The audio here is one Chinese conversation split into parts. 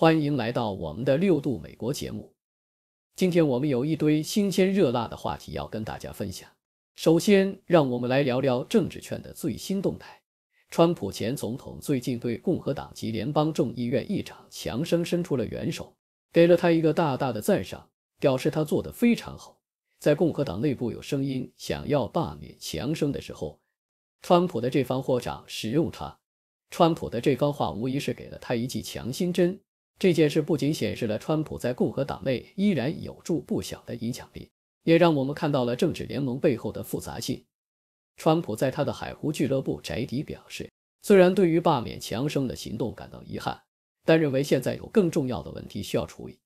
欢迎来到我们的六度美国节目。今天我们有一堆新鲜热辣的话题要跟大家分享。首先，让我们来聊聊政治圈的最新动态。川普前总统最近对共和党籍联邦众议院议长强生伸出了援手，给了他一个大大的赞赏，表示他做的非常好。在共和党内部有声音想要罢免强生的时候，川普的这番话使用他，川普的这番话无疑是给了他一剂强心针。这件事不仅显示了川普在共和党内依然有着不小的影响力，也让我们看到了政治联盟背后的复杂性。川普在他的海湖俱乐部宅邸表示，虽然对于罢免强生的行动感到遗憾，但认为现在有更重要的问题需要处理。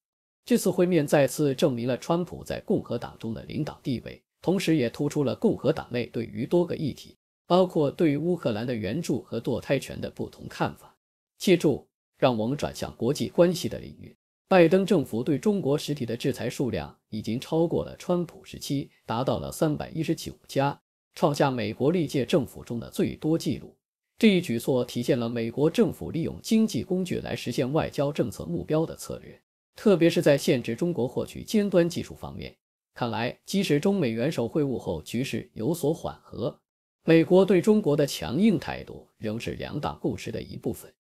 这次会面再次证明了川普在共和党中的领导地位，同时也突出了共和党内对于多个议题，包括对于乌克兰的援助和堕胎权的不同看法。记住。让我们转向国际关系的领域。拜登政府对中国实体的制裁数量已经超过了川普时期，达到了三百一十九家，创下美国历届政府中的最多纪录。这一举措体现了美国政府利用经济工具来实现外交政策目标的策略，特别是在限制中国获取尖端技术方面。看来，即使中美元首会晤后局势有所缓和，美国对中国的强硬态度仍是两大共识的一部分。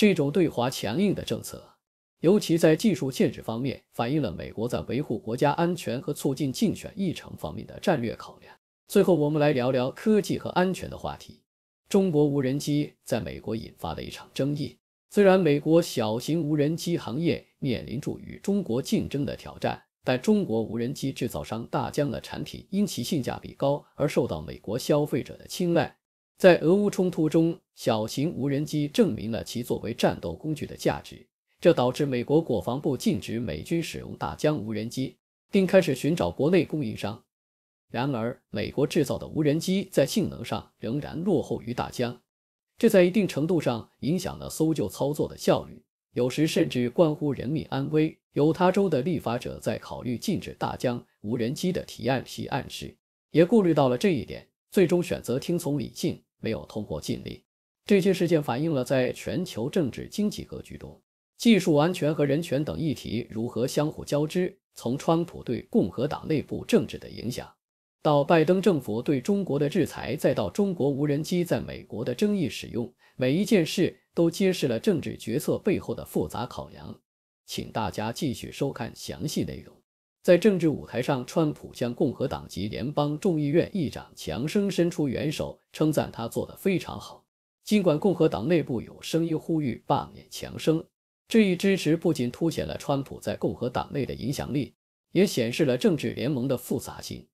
这种对华强硬的政策，尤其在技术限制方面，反映了美国在维护国家安全和促进竞选议程方面的战略考量。最后，我们来聊聊科技和安全的话题。中国无人机在美国引发了一场争议。虽然美国小型无人机行业面临着与中国竞争的挑战，但中国无人机制造商大疆的产品因其性价比高而受到美国消费者的青睐。在俄乌冲突中，小型无人机证明了其作为战斗工具的价值，这导致美国国防部禁止美军使用大疆无人机，并开始寻找国内供应商。然而，美国制造的无人机在性能上仍然落后于大疆，这在一定程度上影响了搜救操作的效率，有时甚至关乎人民安危。犹他州的立法者在考虑禁止大疆无人机的提案提案时，也顾虑到了这一点，最终选择听从理性。没有通过禁令。这些事件反映了在全球政治经济格局中，技术安全和人权等议题如何相互交织。从川普对共和党内部政治的影响，到拜登政府对中国的制裁，再到中国无人机在美国的争议使用，每一件事都揭示了政治决策背后的复杂考量。请大家继续收看详细内容。在政治舞台上，川普向共和党籍联邦众议院议长强生伸出援手，称赞他做得非常好。尽管共和党内部有声音呼吁罢免强生，这一支持不仅凸显了川普在共和党内的影响力，也显示了政治联盟的复杂性。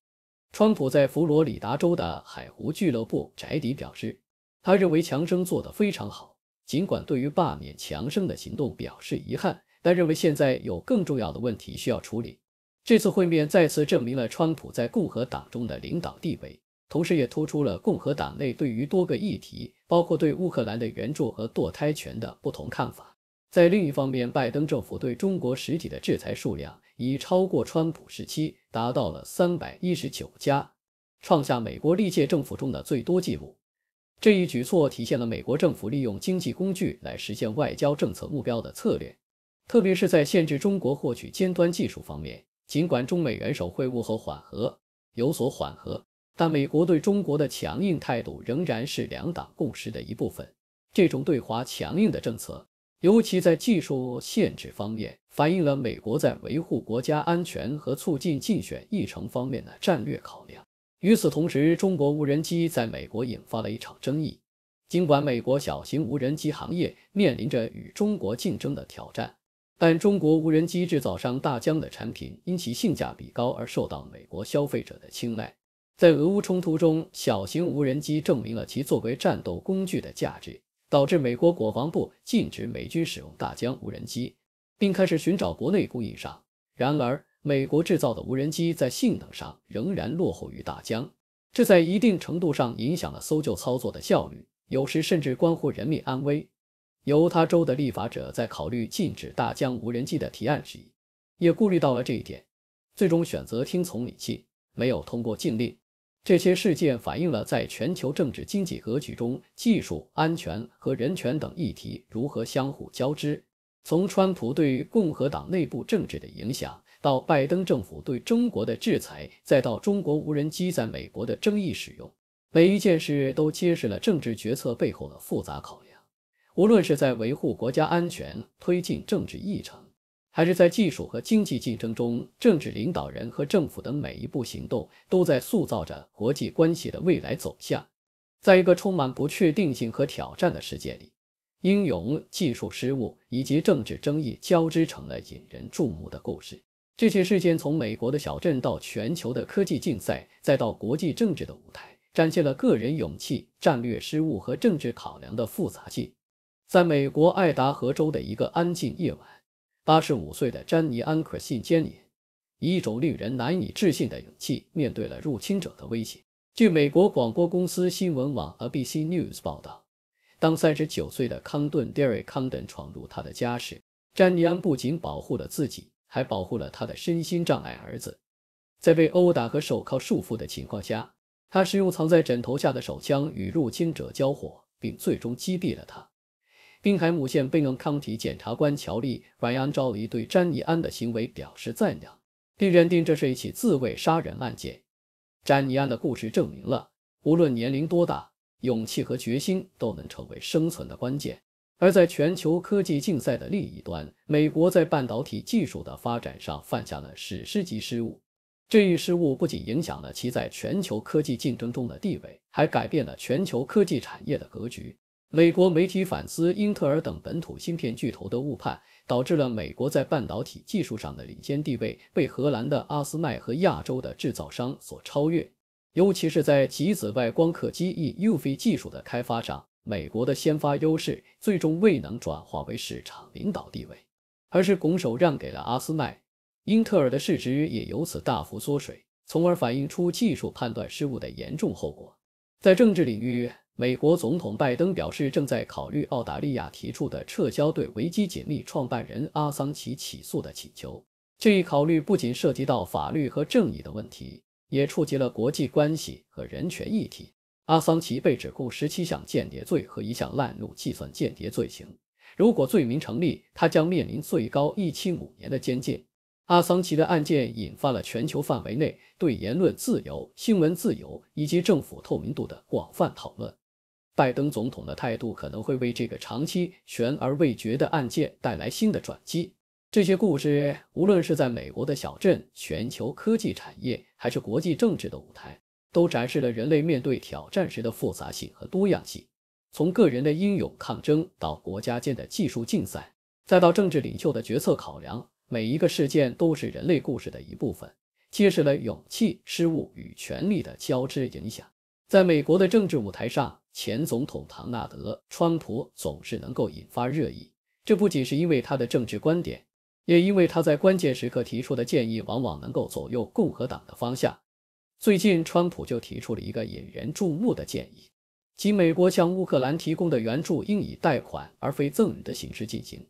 川普在佛罗里达州的海湖俱乐部宅邸表示，他认为强生做得非常好，尽管对于罢免强生的行动表示遗憾，但认为现在有更重要的问题需要处理。这次会面再次证明了川普在共和党中的领导地位，同时也突出了共和党内对于多个议题，包括对乌克兰的援助和堕胎权的不同看法。在另一方面，拜登政府对中国实体的制裁数量已超过川普时期，达到了三百一十九家，创下美国历届政府中的最多纪录。这一举措体现了美国政府利用经济工具来实现外交政策目标的策略，特别是在限制中国获取尖端技术方面。尽管中美元首会晤后缓和有所缓和，但美国对中国的强硬态度仍然是两党共识的一部分。这种对华强硬的政策，尤其在技术限制方面，反映了美国在维护国家安全和促进竞选议程方面的战略考量。与此同时，中国无人机在美国引发了一场争议。尽管美国小型无人机行业面临着与中国竞争的挑战。但中国无人机制造商大疆的产品因其性价比高而受到美国消费者的青睐。在俄乌冲突中，小型无人机证明了其作为战斗工具的价值，导致美国国防部禁止美军使用大疆无人机，并开始寻找国内供应商。然而，美国制造的无人机在性能上仍然落后于大疆，这在一定程度上影响了搜救操作的效率，有时甚至关乎人员安危。犹他州的立法者在考虑禁止大疆无人机的提案时，也顾虑到了这一点，最终选择听从理性，没有通过禁令。这些事件反映了在全球政治经济格局中，技术安全和人权等议题如何相互交织。从川普对共和党内部政治的影响，到拜登政府对中国的制裁，再到中国无人机在美国的争议使用，每一件事都揭示了政治决策背后的复杂考量。无论是在维护国家安全、推进政治议程，还是在技术和经济竞争中，政治领导人和政府的每一步行动都在塑造着国际关系的未来走向。在一个充满不确定性和挑战的世界里，英勇、技术失误以及政治争议交织成了引人注目的故事。这些事件从美国的小镇到全球的科技竞赛，再到国际政治的舞台，展现了个人勇气、战略失误和政治考量的复杂性。在美国爱达荷州的一个安静夜晚，八十五岁的詹妮安·可信坚尼以一种令人难以置信的勇气面对了入侵者的威胁。据美国广播公司新闻网 （ABC News） 报道，当三十九岁的康顿·德瑞·康顿闯入他的家时，詹妮安不仅保护了自己，还保护了他的身心障碍儿子。在被殴打和手铐束缚的情况下，他使用藏在枕头下的手枪与入侵者交火，并最终击毙了他。滨海姆县贝恩康体检察官乔利·怀安昭黎对詹妮安的行为表示赞扬，并认定这是一起自卫杀人案件。詹妮安的故事证明了，无论年龄多大，勇气和决心都能成为生存的关键。而在全球科技竞赛的另一端，美国在半导体技术的发展上犯下了史诗级失误。这一失误不仅影响了其在全球科技竞争中的地位，还改变了全球科技产业的格局。美国媒体反思，英特尔等本土芯片巨头的误判，导致了美国在半导体技术上的领先地位被荷兰的阿斯麦和亚洲的制造商所超越。尤其是在极紫外光刻机 EUV 技术的开发上，美国的先发优势最终未能转化为市场领导地位，而是拱手让给了阿斯麦。英特尔的市值也由此大幅缩水，从而反映出技术判断失误的严重后果。在政治领域。美国总统拜登表示，正在考虑澳大利亚提出的撤销对维基解密创办人阿桑奇起诉的请求。这一考虑不仅涉及到法律和正义的问题，也触及了国际关系和人权议题。阿桑奇被指控十七项间谍罪和一项滥用计算间谍罪行。如果罪名成立，他将面临最高一七五年的监禁。阿桑奇的案件引发了全球范围内对言论自由、新闻自由以及政府透明度的广泛讨论。拜登总统的态度可能会为这个长期悬而未决的案件带来新的转机。这些故事无论是在美国的小镇、全球科技产业，还是国际政治的舞台，都展示了人类面对挑战时的复杂性和多样性。从个人的英勇抗争到国家间的技术竞赛，再到政治领袖的决策考量，每一个事件都是人类故事的一部分，揭示了勇气、失误与权力的交织影响。在美国的政治舞台上。前总统唐纳德·川普总是能够引发热议，这不仅是因为他的政治观点，也因为他在关键时刻提出的建议往往能够左右共和党的方向。最近，川普就提出了一个引人注目的建议，即美国向乌克兰提供的援助应以贷款而非赠与的形式进行。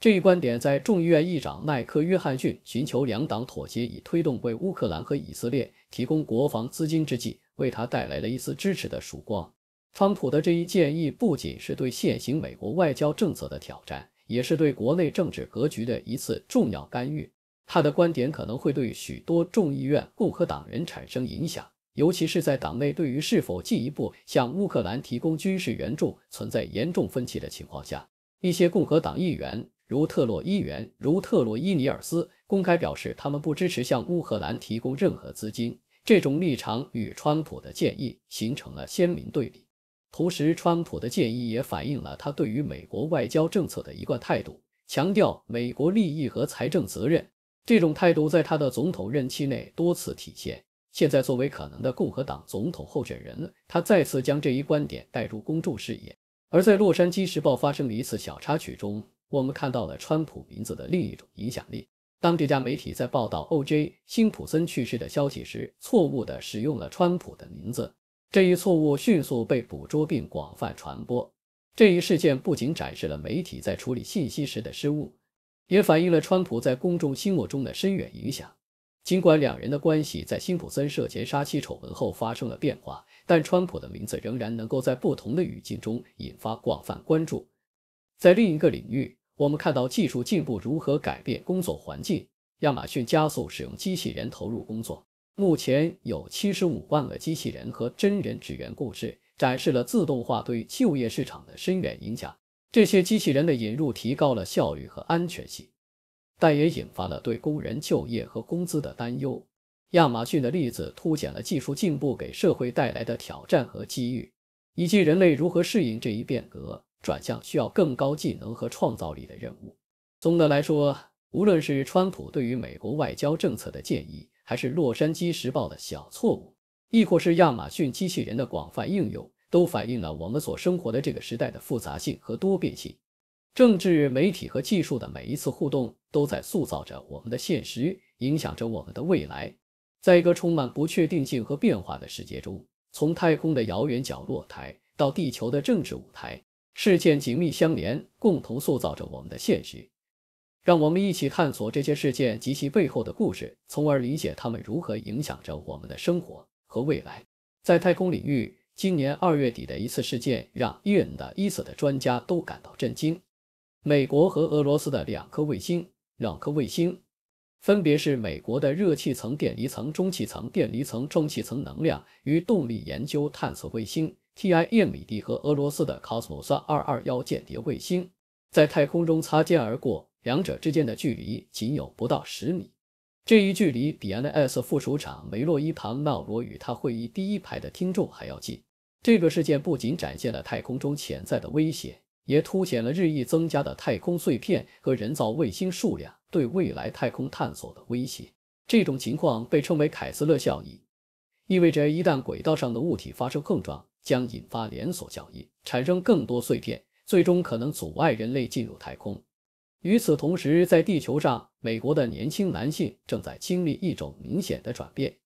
这一观点在众议院议长迈克·约翰逊寻求两党妥协以推动为乌克兰和以色列提供国防资金之际，为他带来了一丝支持的曙光。川普的这一建议不仅是对现行美国外交政策的挑战，也是对国内政治格局的一次重要干预。他的观点可能会对许多众议院共和党人产生影响，尤其是在党内对于是否进一步向乌克兰提供军事援助存在严重分歧的情况下。一些共和党议员，如特洛伊元、如特洛伊尼尔斯，公开表示他们不支持向乌克兰提供任何资金。这种立场与川普的建议形成了鲜明对比。同时，川普的建议也反映了他对于美国外交政策的一贯态度，强调美国利益和财政责任。这种态度在他的总统任期内多次体现。现在作为可能的共和党总统候选人，他再次将这一观点带入公众视野。而在《洛杉矶时报》发生的一次小插曲中，我们看到了川普名字的另一种影响力。当这家媒体在报道 O.J. 辛普森去世的消息时，错误地使用了川普的名字。这一错误迅速被捕捉并广泛传播。这一事件不仅展示了媒体在处理信息时的失误，也反映了川普在公众心目中的深远影响。尽管两人的关系在辛普森涉嫌杀妻丑闻后发生了变化，但川普的名字仍然能够在不同的语境中引发广泛关注。在另一个领域，我们看到技术进步如何改变工作环境。亚马逊加速使用机器人投入工作。目前有七十五万个机器人和真人纸人故事展示了自动化对就业市场的深远影响。这些机器人的引入提高了效率和安全性，但也引发了对工人就业和工资的担忧。亚马逊的例子凸显了技术进步给社会带来的挑战和机遇，以及人类如何适应这一变革，转向需要更高技能和创造力的任务。总的来说，无论是川普对于美国外交政策的建议，还是《洛杉矶时报》的小错误，亦或是亚马逊机器人的广泛应用，都反映了我们所生活的这个时代的复杂性和多变性。政治、媒体和技术的每一次互动，都在塑造着我们的现实，影响着我们的未来。在一个充满不确定性和变化的世界中，从太空的遥远角落台到地球的政治舞台，事件紧密相连，共同塑造着我们的现实。让我们一起探索这些事件及其背后的故事，从而理解它们如何影响着我们的生活和未来。在太空领域，今年二月底的一次事件让伊恩的伊瑟的专家都感到震惊。美国和俄罗斯的两颗卫星，两颗卫星，分别是美国的热气层电离层中气层电离层中气层能量与动力研究探测卫星 TIE 米 D 和俄罗斯的 Cosmos 二二幺间谍卫星，在太空中擦肩而过。两者之间的距离仅有不到十米，这一距离比安的斯附属厂梅洛伊唐纳罗与他会议第一排的听众还要近。这个事件不仅展现了太空中潜在的威胁，也凸显了日益增加的太空碎片和人造卫星数量对未来太空探索的威胁。这种情况被称为凯斯勒效应，意味着一旦轨道上的物体发生碰撞，将引发连锁效应，产生更多碎片，最终可能阻碍人类进入太空。与此同时，在地球上，美国的年轻男性正在经历一种明显的转变。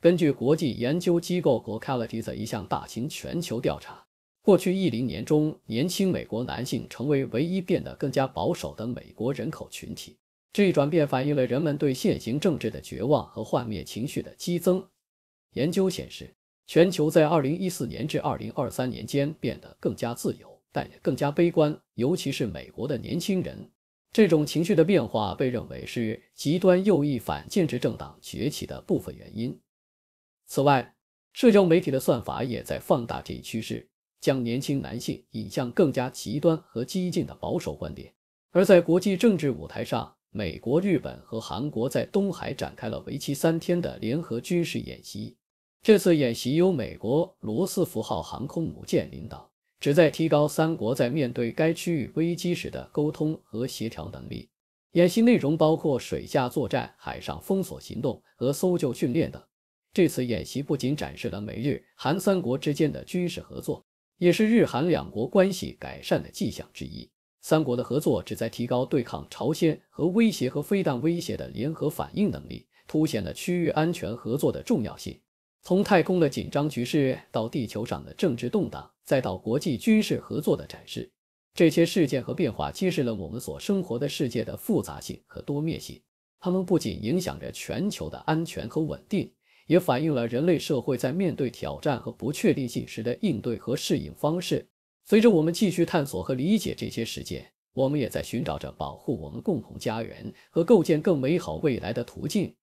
根据国际研究机构《o c a l i t y e 一项大型全球调查，过去一零年中，年轻美国男性成为唯一变得更加保守的美国人口群体。这一转变反映了人们对现行政治的绝望和幻灭情绪的激增。研究显示，全球在二零一四年至二零二三年间变得更加自由，但也更加悲观，尤其是美国的年轻人。这种情绪的变化被认为是极端右翼反建制政党崛起的部分原因。此外，社交媒体的算法也在放大这一趋势，将年轻男性引向更加极端和激进的保守观点。而在国际政治舞台上，美国、日本和韩国在东海展开了为期三天的联合军事演习。这次演习由美国“罗斯福号”航空母舰领导。旨在提高三国在面对该区域危机时的沟通和协调能力。演习内容包括水下作战、海上封锁行动和搜救训练等。这次演习不仅展示了美日韩三国之间的军事合作，也是日韩两国关系改善的迹象之一。三国的合作旨在提高对抗朝鲜和威胁和非弹威胁的联合反应能力，凸显了区域安全合作的重要性。从太空的紧张局势到地球上的政治动荡，再到国际军事合作的展示，这些事件和变化揭示了我们所生活的世界的复杂性和多面性。它们不仅影响着全球的安全和稳定，也反映了人类社会在面对挑战和不确定性时的应对和适应方式。随着我们继续探索和理解这些事件，我们也在寻找着保护我们共同家园和构建更美好未来的途径。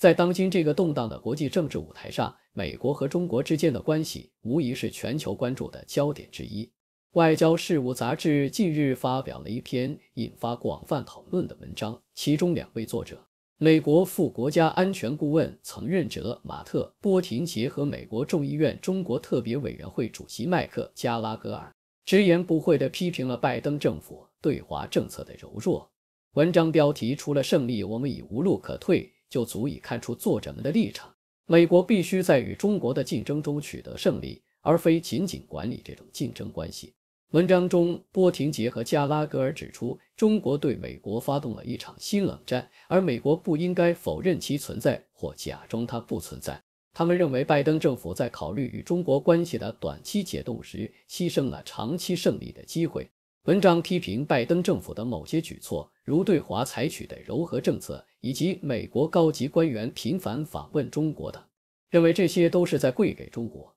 在当今这个动荡的国际政治舞台上，美国和中国之间的关系无疑是全球关注的焦点之一。外交事务杂志近日发表了一篇引发广泛讨论的文章，其中两位作者，美国副国家安全顾问曾任者马特·波廷杰和美国众议院中国特别委员会主席迈克·加拉格尔，直言不讳地批评了拜登政府对华政策的柔弱。文章标题除了胜利，我们已无路可退。就足以看出作者们的立场。美国必须在与中国的竞争中取得胜利，而非仅仅管理这种竞争关系。文章中，波廷杰和加拉格尔指出，中国对美国发动了一场新冷战，而美国不应该否认其存在或假装它不存在。他们认为，拜登政府在考虑与中国关系的短期解冻时，牺牲了长期胜利的机会。文章批评拜登政府的某些举措，如对华采取的柔和政策。以及美国高级官员频繁访问中国的，认为这些都是在跪给中国。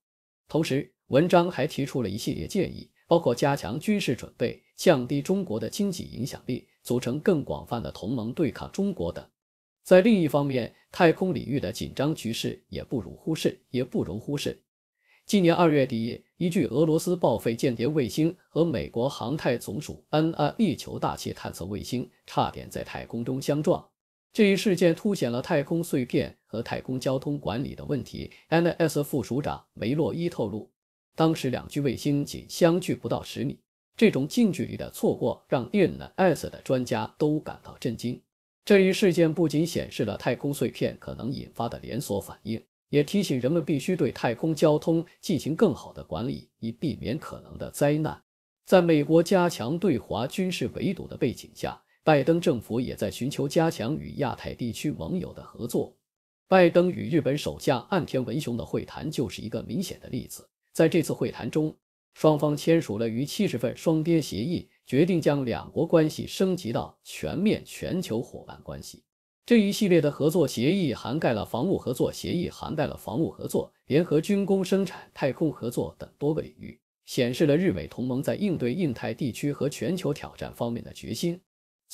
同时，文章还提出了一系列建议，包括加强军事准备、降低中国的经济影响力、组成更广泛的同盟对抗中国等。在另一方面，太空领域的紧张局势也不容忽视。也不容忽视。今年二月底，一具俄罗斯报废间谍卫星和美国航太总署 N I 地球大气探测卫星差点在太空中相撞。这一事件凸显了太空碎片和太空交通管理的问题。n s 副署长梅洛伊透露，当时两具卫星仅相距不到十米，这种近距离的错过让 n s 的专家都感到震惊。这一事件不仅显示了太空碎片可能引发的连锁反应，也提醒人们必须对太空交通进行更好的管理，以避免可能的灾难。在美国加强对华军事围堵的背景下，拜登政府也在寻求加强与亚太地区盟友的合作。拜登与日本首相岸田文雄的会谈就是一个明显的例子。在这次会谈中，双方签署了逾七十份双边协议，决定将两国关系升级到全面全球伙伴关系。这一系列的合作协议涵盖了防务合作协议，涵盖了防务合作、联合军工生产、太空合作等多个领域，显示了日美同盟在应对印太地区和全球挑战方面的决心。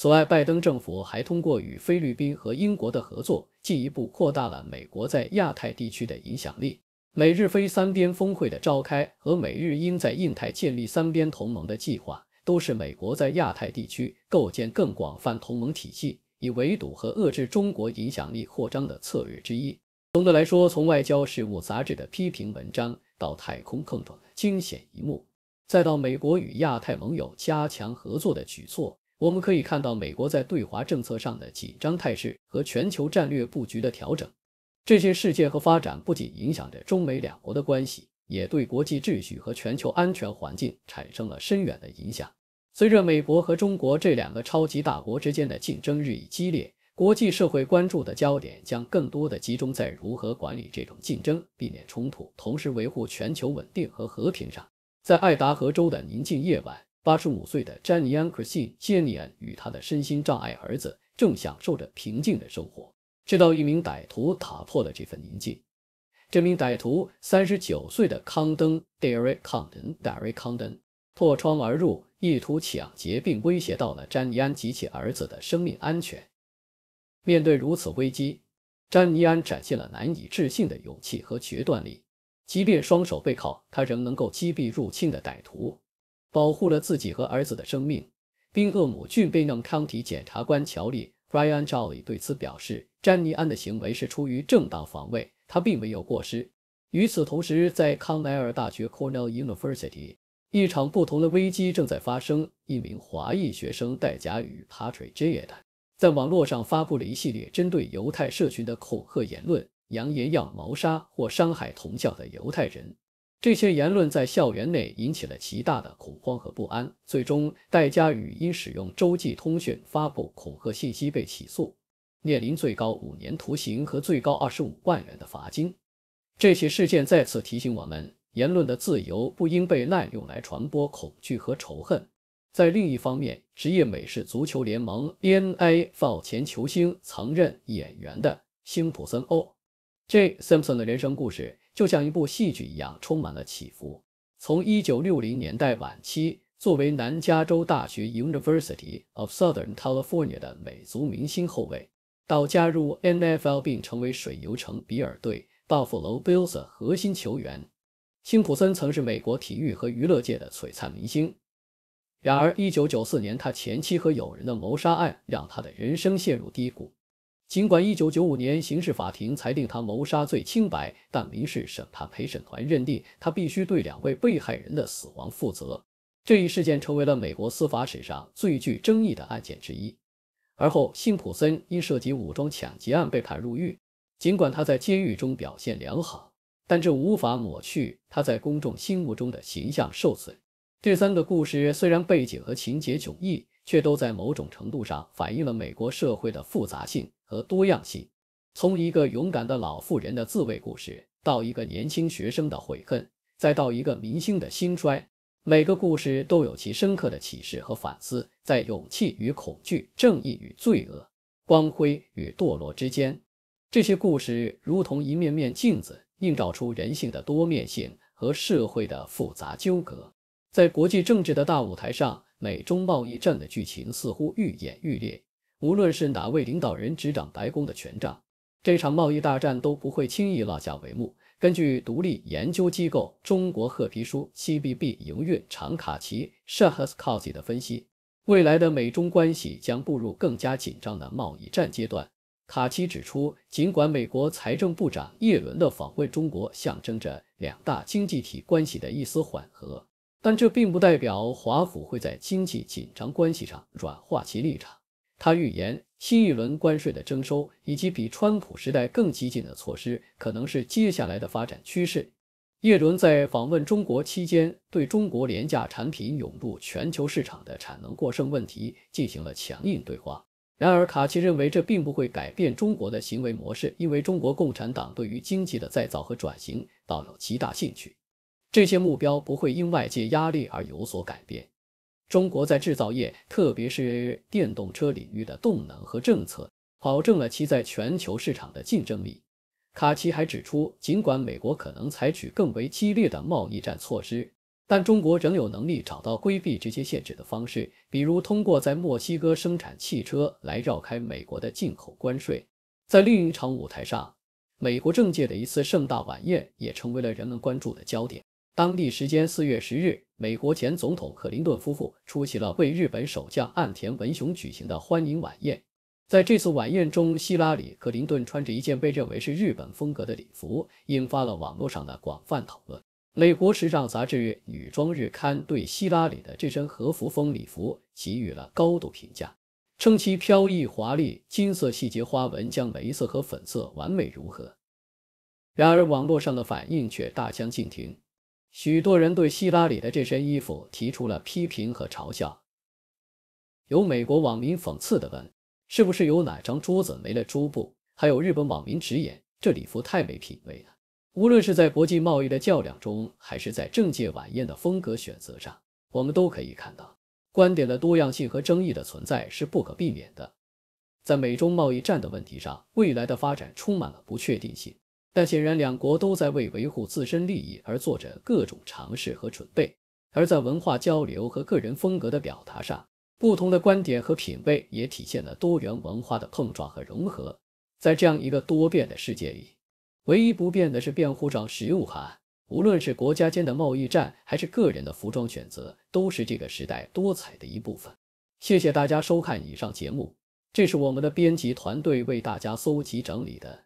此外，拜登政府还通过与菲律宾和英国的合作，进一步扩大了美国在亚太地区的影响力。美日非三边峰会的召开和美日英在印太建立三边同盟的计划，都是美国在亚太地区构建更广泛同盟体系，以围堵和遏制中国影响力扩张的策略之一。总的来说，从《外交事务》杂志的批评文章到太空碰撞惊险一幕，再到美国与亚太盟友加强合作的举措。我们可以看到，美国在对华政策上的紧张态势和全球战略布局的调整，这些事件和发展不仅影响着中美两国的关系，也对国际秩序和全球安全环境产生了深远的影响。随着美国和中国这两个超级大国之间的竞争日益激烈，国际社会关注的焦点将更多地集中在如何管理这种竞争，避免冲突，同时维护全球稳定和和平上。在爱达荷州的宁静夜晚。八十五岁的詹妮安·克西·接连安与他的身心障碍儿子正享受着平静的生活，直到一名歹徒打破了这份宁静。这名歹徒三十九岁的康登·戴 k 康登·戴 d 康登破窗而入，意图抢劫，并威胁到了詹妮安及其儿子的生命安全。面对如此危机，詹妮安展现了难以置信的勇气和决断力，即便双手被铐，他仍能够击毙入侵的歹徒。保护了自己和儿子的生命。宾厄姆郡贝宁康体检察官乔利 （Brian Joy） 对此表示，詹妮安的行为是出于正当防卫，他并没有过失。与此同时，在康奈尔大学 （Cornell University），一场不同的危机正在发生。一名华裔学生戴甲宇 （Patrick Jia） 在网络上发布了一系列针对犹太社群的恐吓言论，扬言要谋杀或伤害同校的犹太人。这些言论在校园内引起了极大的恐慌和不安，最终戴佳宇因使用洲际通讯发布恐吓信息被起诉，面临最高五年徒刑和最高二十五万元的罚金。这起事件再次提醒我们，言论的自由不应被滥用来传播恐惧和仇恨。在另一方面，职业美式足球联盟 NFL 前球星、曾任演员的辛普森 O.J. Simpson 的人生故事。就像一部戏剧一样，充满了起伏。从1960年代晚期作为南加州大学 （University of Southern California） 的美足明星后卫，到加入 NFL 并成为水牛城比尔队 （Buffalo Bills） 的核心球员，辛普森曾是美国体育和娱乐界的璀璨明星。然而，1994年他前妻和友人的谋杀案，让他的人生陷入低谷。尽管1995年刑事法庭裁定他谋杀罪清白，但民事审判陪审团认定他必须对两位被害人的死亡负责。这一事件成为了美国司法史上最具争议的案件之一。而后，辛普森因涉及武装抢劫案被判入狱。尽管他在监狱中表现良好，但这无法抹去他在公众心目中的形象受损。这三个故事虽然背景和情节迥异。却都在某种程度上反映了美国社会的复杂性和多样性。从一个勇敢的老妇人的自卫故事，到一个年轻学生的悔恨，再到一个明星的兴衰，每个故事都有其深刻的启示和反思。在勇气与恐惧、正义与罪恶、光辉与堕落之间，这些故事如同一面面镜子，映照出人性的多面性和社会的复杂纠葛。在国际政治的大舞台上，美中贸易战的剧情似乎愈演愈烈，无论是哪位领导人执掌白宫的权杖，这场贸易大战都不会轻易落下帷幕。根据独立研究机构中国褐皮书 （CBB） 营运长卡奇 s h a h a s Kazi） 的分析，未来的美中关系将步入更加紧张的贸易战阶段。卡奇指出，尽管美国财政部长耶伦的访问中国象征着两大经济体关系的一丝缓和。但这并不代表华府会在经济紧张关系上软化其立场。他预言，新一轮关税的征收以及比川普时代更激进的措施，可能是接下来的发展趋势。耶伦在访问中国期间，对中国廉价产品涌入全球市场的产能过剩问题进行了强硬对话。然而，卡奇认为这并不会改变中国的行为模式，因为中国共产党对于经济的再造和转型抱有极大兴趣。这些目标不会因外界压力而有所改变。中国在制造业，特别是电动车领域的动能和政策，保证了其在全球市场的竞争力。卡奇还指出，尽管美国可能采取更为激烈的贸易战措施，但中国仍有能力找到规避这些限制的方式，比如通过在墨西哥生产汽车来绕开美国的进口关税。在另一场舞台上，美国政界的一次盛大晚宴也成为了人们关注的焦点。当地时间四月十日，美国前总统克林顿夫妇出席了为日本首相岸田文雄举行的欢迎晚宴。在这次晚宴中，希拉里·克林顿穿着一件被认为是日本风格的礼服，引发了网络上的广泛讨论。美国时尚杂志《女装日刊》对希拉里的这身和服风礼服给予了高度评价，称其飘逸华丽，金色细节花纹将梅色和粉色完美融合。然而，网络上的反应却大相径庭。许多人对希拉里的这身衣服提出了批评和嘲笑，有美国网民讽刺的问：“是不是有哪张桌子没了桌布？”还有日本网民直言：“这礼服太没品味了。”无论是在国际贸易的较量中，还是在政界晚宴的风格选择上，我们都可以看到观点的多样性和争议的存在是不可避免的。在美中贸易战的问题上，未来的发展充满了不确定性。但显然，两国都在为维护自身利益而做着各种尝试和准备。而在文化交流和个人风格的表达上，不同的观点和品味也体现了多元文化的碰撞和融合。在这样一个多变的世界里，唯一不变的是辩护长食物哈。无论是国家间的贸易战，还是个人的服装选择，都是这个时代多彩的一部分。谢谢大家收看以上节目，这是我们的编辑团队为大家搜集整理的。